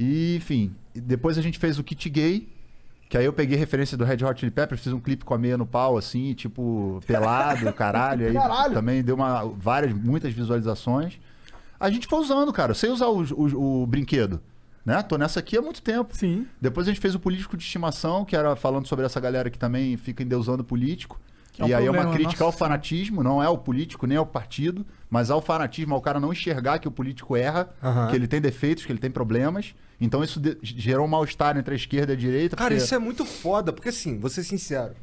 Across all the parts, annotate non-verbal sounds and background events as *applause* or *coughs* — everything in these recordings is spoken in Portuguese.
E, enfim, depois a gente fez o Kit Gay, que aí eu peguei referência do Red Hot Chili Peppers, fiz um clipe com a meia no pau, assim, tipo, pelado, *laughs* caralho. Aí caralho. também deu uma, várias, muitas visualizações. A gente foi usando, cara, sem usar o, o, o, brinquedo. Né? Tô nessa aqui há muito tempo. Sim. Depois a gente fez o Político de Estimação, que era falando sobre essa galera que também fica endeusando político. É um e aí problema, é uma crítica nossa. ao fanatismo, não é ao político nem ao é partido, mas ao fanatismo, ao cara não enxergar que o político erra, que ele tem defeitos, que ele tem problemas. Então isso de, gerou um mal-estar entre a esquerda e a direita. Cara, porque... isso é muito foda, porque assim, vou ser sincero.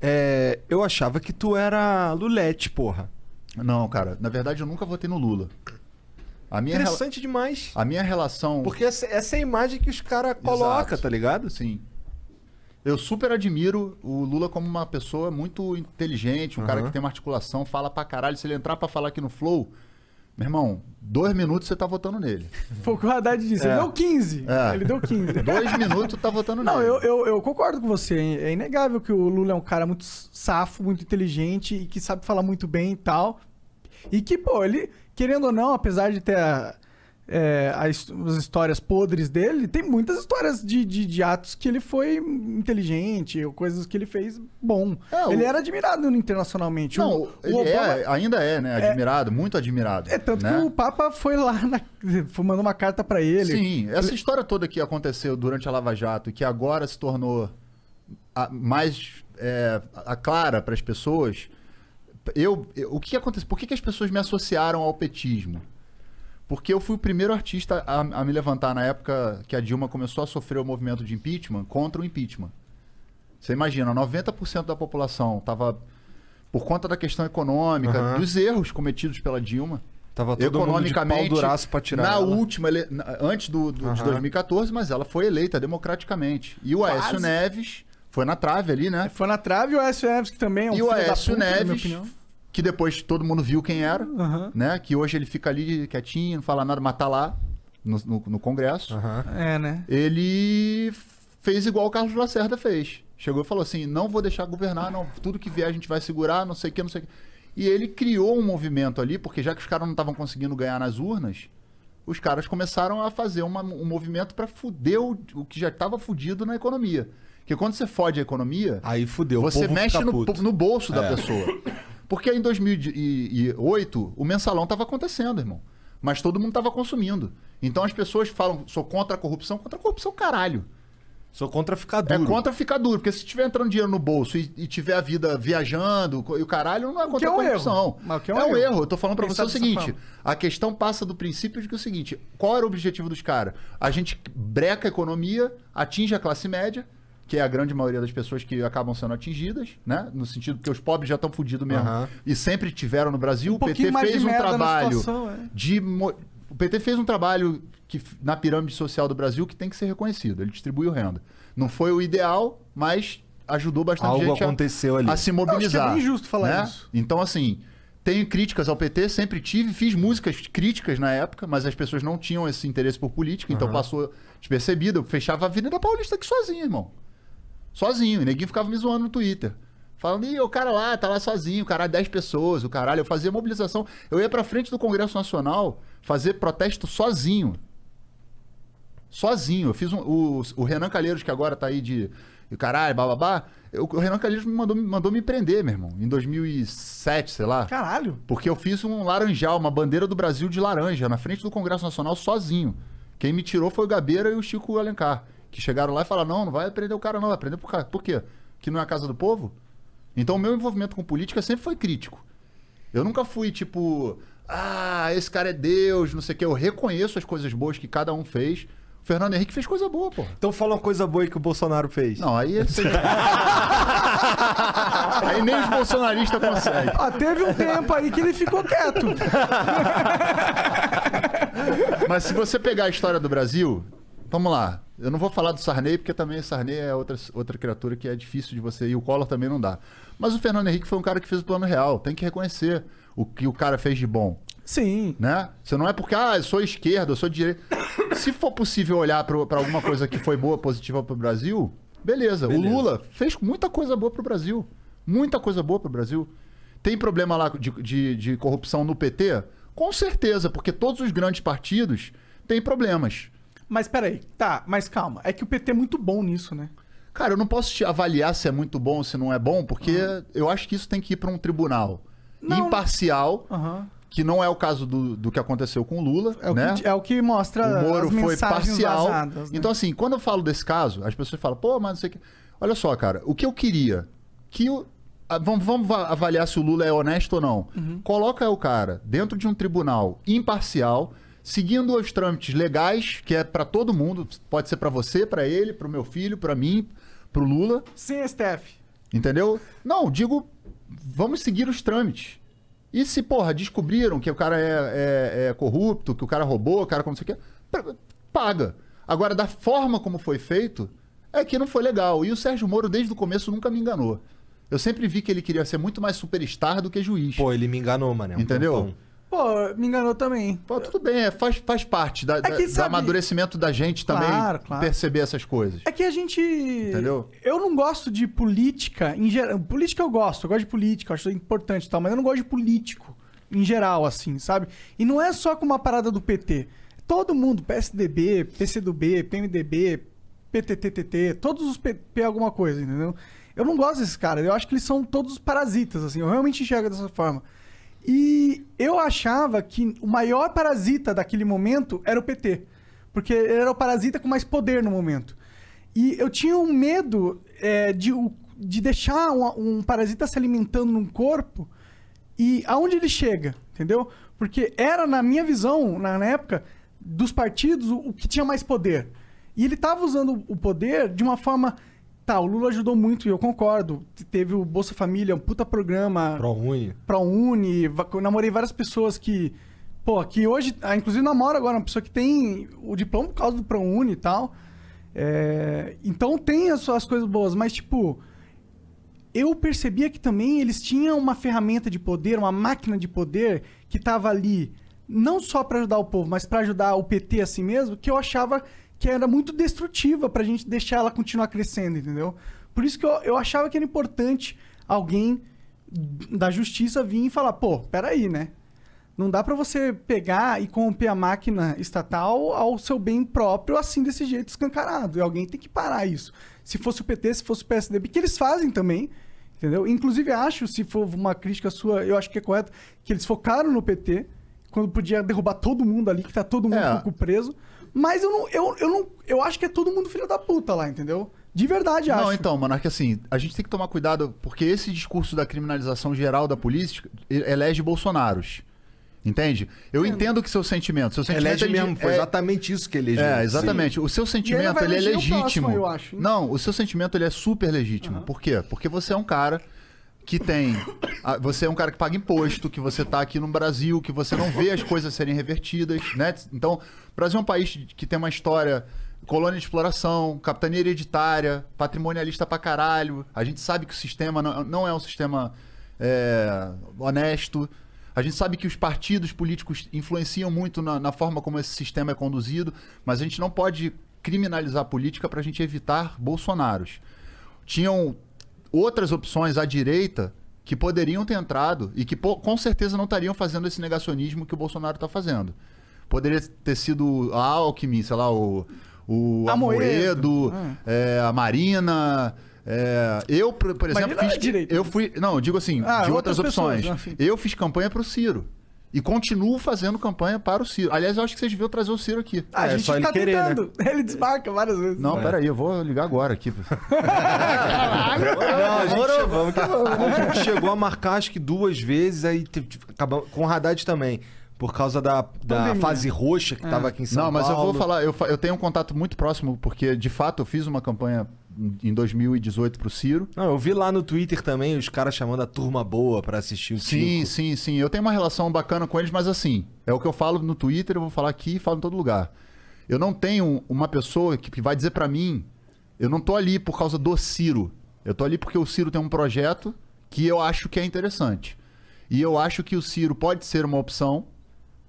É, eu achava que tu era Lulete, porra. Não, cara, na verdade eu nunca votei no Lula. A minha Interessante rela... demais. A minha relação. Porque essa, essa é a imagem que os caras colocam, tá ligado? Sim. Eu super admiro o Lula como uma pessoa muito inteligente, um uhum. cara que tem uma articulação, fala pra caralho. Se ele entrar pra falar aqui no Flow, meu irmão, dois minutos você tá votando nele. Foi o que o Haddad disse. É. Ele deu 15. É. Ele deu 15. dois minutos tá votando Não, nele. Não, eu, eu, eu, concordo com você. É inegável que o Lula é um cara muito safo, muito inteligente e que sabe falar muito bem e tal. E que, pô, ele, querendo ou não, apesar de ter a, é, as, as, histórias podres dele, tem muitas histórias de, de, de, atos que ele foi inteligente, ou coisas que ele fez bom. É, ele o... era admirado internacionalmente. Não, o, o Obama... é, ainda é, né? É admirado, muito admirado. É, tanto né? que o Papa foi lá, na... mandou uma carta para ele. Sim, essa história toda que aconteceu durante a Lava Jato, que agora se tornou a, mais é, a clara para as pessoas, eu, eu, o que aconteceu? Por que, que as pessoas me associaram ao petismo? Porque eu fui o primeiro artista a, a, me levantar na época que a Dilma começou a sofrer o movimento de impeachment contra o impeachment. Você imagina, 90% da população estava por conta da questão econômica, uhum. dos erros cometidos pela Dilma. Tava todo economicamente, mundo de pau para tirar na ela. última, ele, na, antes do, do uhum. de 2014, mas ela foi eleita democraticamente. E o Aécio Neves foi na trave ali, né? Foi na trave o Aécio Neves que também é um E o Aécio puta, Neves que depois todo mundo viu quem era, uhum. né? Que hoje ele fica ali quietinho, não fala nada, mas tá lá no, no, no Congresso. Uhum. É, né? Ele fez igual o Carlos Lacerda fez. Chegou e falou assim: não vou deixar governar, não, tudo que vier a gente vai segurar, não sei o que, não sei o que. E ele criou um movimento ali, porque já que os caras não estavam conseguindo ganhar nas urnas, os caras começaram a fazer uma, um movimento para fuder o, o, que já estava fudido na economia. Porque quando você fode a economia. Aí fudeu, Você mexe no, no, bolso é. da pessoa. *laughs* Porque em 2008 o mensalão estava acontecendo, irmão. Mas todo mundo estava consumindo. Então as pessoas falam, sou contra a corrupção, contra a corrupção, caralho. Sou contra ficar duro. É contra ficar duro, porque se tiver entrando dinheiro no bolso e, e tiver a vida viajando e o caralho, não é contra que é um corrupção. Erro. Que é um, é um erro. Eu tô falando para você o seguinte: a questão passa do princípio de que é o seguinte: qual era o objetivo dos caras? A gente breca a economia, atinge a classe média, que é a grande maioria das pessoas que acabam sendo atingidas, né? No sentido que os pobres já estão fodidos mesmo. Uhum. E sempre tiveram no Brasil. Um o PT fez um trabalho situação, é. de. O PT fez um trabalho que, na pirâmide social do Brasil que tem que ser reconhecido. Ele distribuiu renda. Não foi o ideal, mas ajudou bastante Algo gente aconteceu a, ali. a se é mobilizar. é injusto falar né? isso. Então, assim, tenho críticas ao PT, sempre tive, fiz músicas críticas na época, mas as pessoas não tinham esse interesse por política, uhum. então passou despercebido. Eu fechava a Avenida Paulista aqui sozinho, irmão. Sozinho. E neguinho ficava me zoando no Twitter. Falando, e o cara lá, tá lá sozinho, o caralho, 10 é pessoas, o caralho. Eu fazia mobilização. Eu ia pra frente do Congresso Nacional fazer protesto sozinho. Sozinho. Eu fiz um, o, o Renan Calheiros, que agora tá aí de. E caralho, bababá. Eu, o Renan Calheiros me mandou, mandou me prender, meu irmão, em 2007, sei lá. Caralho. Porque eu fiz um laranjal, uma bandeira do Brasil de laranja, na frente do Congresso Nacional, sozinho. Quem me tirou foi o Gabeira e o Chico Alencar que chegaram lá e falaram: não, não vai aprender o cara, não, vai aprender por, por quê? Que não é a casa do povo? Então, o meu envolvimento com política sempre foi crítico. Eu nunca fui tipo, ah, esse cara é Deus, não sei o quê. Eu reconheço as coisas boas que cada um fez. O Fernando Henrique fez coisa boa, pô. Então fala uma coisa boa aí que o Bolsonaro fez. Não, aí. É *laughs* aí nem os bolsonaristas conseguem. Ah, teve um tempo aí que ele ficou quieto. Mas se você pegar a história do Brasil, vamos lá. Eu não vou falar do Sarney, porque também o Sarney é outra, outra criatura que é difícil de você. E o Collor também não dá. Mas o Fernando Henrique foi um cara que fez o plano real. Tem que reconhecer o que o cara fez de bom. Sim. Né? Você não é porque, ah, eu sou esquerda, eu sou direita. *coughs* Se for possível olhar para alguma coisa que foi boa, positiva para o Brasil, beleza. beleza. O Lula fez muita coisa boa para o Brasil. Muita coisa boa para o Brasil. Tem problema lá de, de, de corrupção no PT? Com certeza, porque todos os grandes partidos têm problemas. Mas peraí, tá, mas calma. É que o PT é muito bom nisso, né? Cara, eu não posso te avaliar se é muito bom ou se não é bom, porque uhum. eu acho que isso tem que ir para um tribunal não. imparcial. Uhum. Que não é o caso do, do que aconteceu com o Lula. É, né? o, que, né? é o que mostra. O Moro foi parcial. Vazadas, né? Então, assim, quando eu falo desse caso, as pessoas falam, pô, mas não sei o que. Olha só, cara, o que eu queria que o, Vamos, vamos, avaliar se o Lula é honesto ou não. Uhum. Coloca o cara dentro de um tribunal imparcial seguindo os trâmites legais, que é para todo mundo, pode ser para você, para ele, para o meu filho, para mim, para o Lula. Sim, STF. Entendeu? Não, digo, vamos seguir os trâmites. E se, porra, descobriram que o cara é, é, é corrupto, que o cara roubou, o cara como você quer, paga. Agora, da forma como foi feito, é que não foi legal. E o Sérgio Moro, desde o começo, nunca me enganou. Eu sempre vi que ele queria ser muito mais superstar do que juiz. Pô, ele me enganou, mano. Entendeu? Pô, me enganou também. Pô, tudo bem, é, faz, faz parte da, é que, da, sabe, do amadurecimento da gente também claro, claro. perceber essas coisas. É que a gente. Entendeu? Eu não gosto de política em geral. Política eu gosto, eu gosto de política, acho importante e tal, mas eu não gosto de político em geral, assim, sabe? E não é só com uma parada do PT. Todo mundo, PSDB, PCdoB, PMDB, PTTTT, todos os PP alguma coisa, entendeu? Eu não gosto desses caras, eu acho que eles são todos parasitas, assim, eu realmente enxergo dessa forma. E eu achava que o maior parasita daquele momento era o PT. Porque ele era o parasita com mais poder no momento. E eu tinha um medo é, de, de deixar um, um parasita se alimentando num corpo e aonde ele chega, entendeu? Porque era, na minha visão, na época, dos partidos, o, o que tinha mais poder. E ele estava usando o poder de uma forma Tá, o Lula ajudou muito e eu concordo. Teve o Bolsa Família, um puta programa. ProUni. ProUni. namorei várias pessoas que. Pô, que hoje. Ah, inclusive namoro agora, uma pessoa que tem o diploma por causa do ProUni e tal. É, então tem as suas coisas boas, mas tipo. Eu percebia que também eles tinham uma ferramenta de poder, uma máquina de poder que tava ali não só para ajudar o povo, mas para ajudar o PT assim mesmo, que eu achava que era muito destrutiva para a gente deixar ela continuar crescendo, entendeu? Por isso que eu, eu achava que era importante alguém da justiça vir e falar, pô, peraí, né? Não dá para você pegar e corromper a máquina estatal ao seu bem próprio assim desse jeito escancarado. E alguém tem que parar isso. Se fosse o PT, se fosse o PSDB, que eles fazem também, entendeu? Inclusive acho, se for uma crítica sua, eu acho que é correto, que eles focaram no PT, quando podia derrubar todo mundo ali, que tá todo mundo é. com preso. Mas eu não, eu, eu não. Eu acho que é todo mundo filho da puta lá, entendeu? De verdade, acho. Não, então, é que assim, a gente tem que tomar cuidado, porque esse discurso da criminalização geral da política elege é Bolsonaros. Entende? Eu é. entendo que seu sentimento. Seu sentimento elege é, mesmo, foi é, exatamente isso que elegeu. É, exatamente. Sim. O seu sentimento ele, ele é legítimo. Próximo, eu acho. Né? Não, o seu sentimento ele é super legítimo. Uhum. Por quê? Porque você é um cara que tem. Ah, você é um cara que paga imposto, que você está aqui no Brasil, que você não vê as coisas serem revertidas, né? Então, o Brasil é um país que tem uma história colônia de exploração, capitania hereditária, patrimonialista pra caralho. A gente sabe que o sistema não, não é um sistema é, honesto. A gente sabe que os partidos políticos influenciam muito na, na, forma como esse sistema é conduzido, mas a gente não pode criminalizar a política para a gente evitar Bolsonaros. Tinham outras opções à direita que poderiam ter entrado e que com certeza não estariam fazendo esse negacionismo que o Bolsonaro está fazendo. Poderia ter sido a Alckmin, sei lá, o, o Amoedo, Amoedo ah. é, a Marina. É, eu, por exemplo, é fiz, é eu fui. Não, digo assim, ah, de outras, outras opções. Né, eu fiz campanha para o Ciro. E continuo fazendo campanha para o Ciro. Aliás, eu acho que vocês deviam trazer o Ciro aqui. Ah, é, a é, gente está né? tentando. Né? *laughs* Ele desmarca várias vezes. Não, é. peraí, eu vou ligar agora aqui. Caraca! *laughs* Não, a gente, chegou, a marcar acho que duas vezes, aí acabou com o Haddad também. Por causa da, da fase roxa que estava é. aqui em São Paulo. Não, mas Paulo. eu vou falar, eu, eu tenho um contato muito próximo, porque de fato eu fiz uma campanha em 2018 pro Ciro. Não, eu vi lá no Twitter também os caras chamando a turma boa para assistir o Sim, circo. sim, sim. Eu tenho uma relação bacana com eles, mas assim, é o que eu falo no Twitter, eu vou falar aqui e falo em todo lugar. Eu não tenho uma pessoa que vai dizer para mim, eu não tô ali por causa do Ciro. Eu tô ali porque o Ciro tem um projeto que eu acho que é interessante. E eu acho que o Ciro pode ser uma opção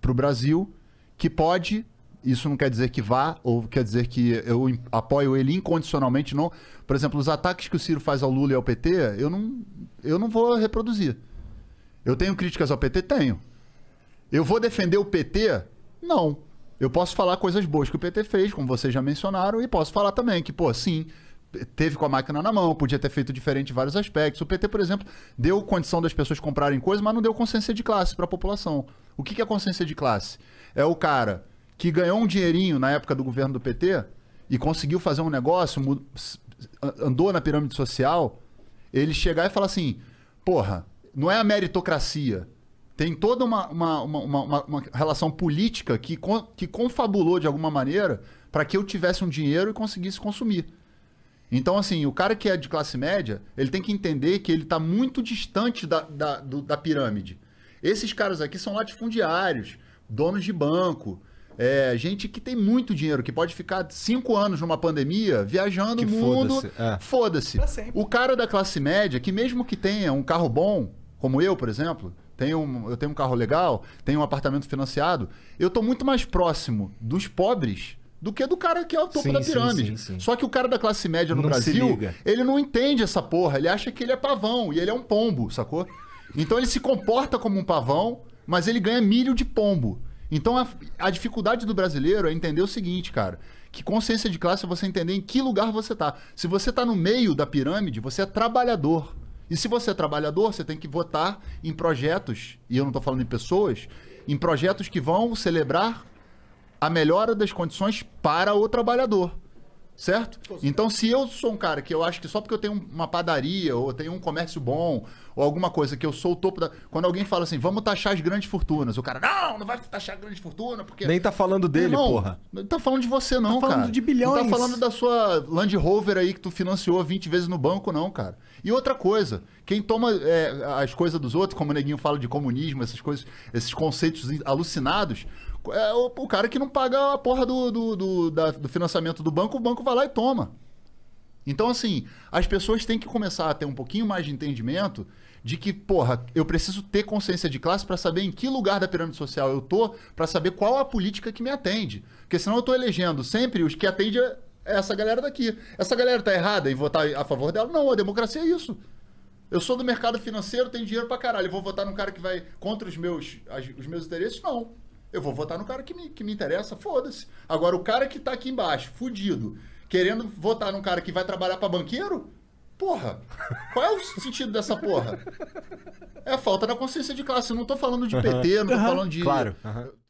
pro Brasil que pode isso não quer dizer que vá, ou quer dizer que eu apoio ele incondicionalmente, não. Por exemplo, os ataques que o Ciro faz ao Lula e ao PT, eu não, eu não vou reproduzir. Eu tenho críticas ao PT? Tenho. Eu vou defender o PT? Não. Eu posso falar coisas boas que o PT fez, como vocês já mencionaram, e posso falar também que, pô, sim, teve com a máquina na mão, podia ter feito diferente em vários aspectos. O PT, por exemplo, deu condição das pessoas comprarem coisas, mas não deu consciência de classe para a população. O que é consciência de classe? É o cara que ganhou um dinheirinho na época do governo do PT e conseguiu fazer um negócio, andou na pirâmide social, ele chegar e falar assim: porra, não é a meritocracia. Tem toda uma, uma, uma, uma relação política que, con, que confabulou de alguma maneira para que eu tivesse um dinheiro e conseguisse consumir. Então, assim, o cara que é de classe média, ele tem que entender que ele está muito distante da, da, do, da pirâmide. Esses caras aqui são latifundiários, donos de banco, é, gente que tem muito dinheiro, que pode ficar cinco anos numa pandemia viajando o mundo. Foda-se. É. Foda o cara da classe média, que mesmo que tenha um carro bom, como eu, por exemplo, tenho um, eu tenho um carro legal, tenho um apartamento financiado, eu tô muito mais próximo dos pobres do que do cara que é o topo sim, da pirâmide. Sim, sim, Só que o cara da classe média no não Brasil, ele não entende essa porra, ele acha que ele é pavão e ele é um pombo, sacou? Então ele se comporta como um pavão, mas ele ganha milho de pombo. Então a, a, dificuldade do brasileiro é entender o seguinte, cara, que consciência de classe é você entender em que lugar você tá. Se você tá no meio da pirâmide, você é trabalhador. E se você é trabalhador, você tem que votar em projetos, e eu não tô falando em pessoas, em projetos que vão celebrar a melhora das condições para o trabalhador. Certo? Então, se eu sou um cara que eu acho que só porque eu tenho uma padaria, ou tenho um comércio bom, ou alguma coisa que eu sou o topo da. Quando alguém fala assim, vamos taxar as grandes fortunas, o cara, não, não vai taxar a grande fortuna, porque. Nem tá falando dele, não, porra. Não tá falando de você, tá não, tá cara. Tá falando de bilhões. Não tá falando da sua Land Rover aí que tu financiou 20 vezes no banco, não, cara. E outra coisa, quem toma é, as coisas dos outros, como o neguinho fala de comunismo, essas coisas, esses conceitos alucinados, é o, o, cara que não paga a porra do, do, do, da, do financiamento do banco, o banco vai lá e toma. Então, assim, as pessoas têm que começar a ter um pouquinho mais de entendimento de que, porra, eu preciso ter consciência de classe para saber em que lugar da pirâmide social eu tô, para saber qual a política que me atende. Porque senão eu tô elegendo sempre os que atende é essa galera daqui. Essa galera tá errada em votar a favor dela? Não, a democracia é isso. Eu sou do mercado financeiro, tenho dinheiro pra caralho. vou votar num cara que vai contra os meus, os meus interesses? Não. Eu vou votar no cara que me, que me interessa, foda-se. Agora, o cara que tá aqui embaixo, fudido, querendo votar num cara que vai trabalhar para banqueiro, Porra, qual é o sentido dessa porra? É a falta da consciência de classe. Eu não tô falando de PT, uhum. não tô uhum. falando de. Claro. Uhum.